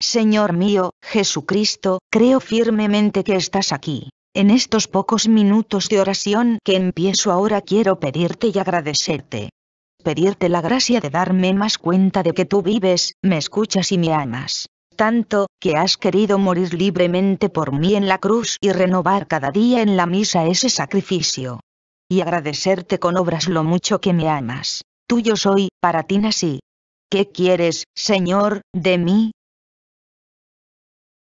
Señor mío, Jesucristo, creo firmemente que estás aquí. En estos pocos minutos de oración que empiezo ahora quiero pedirte y agradecerte. Pedirte la gracia de darme más cuenta de que tú vives, me escuchas y me amas. Tanto, que has querido morir libremente por mí en la cruz y renovar cada día en la misa ese sacrificio. Y agradecerte con obras lo mucho que me amas. yo soy, para ti nací. ¿Qué quieres, Señor, de mí?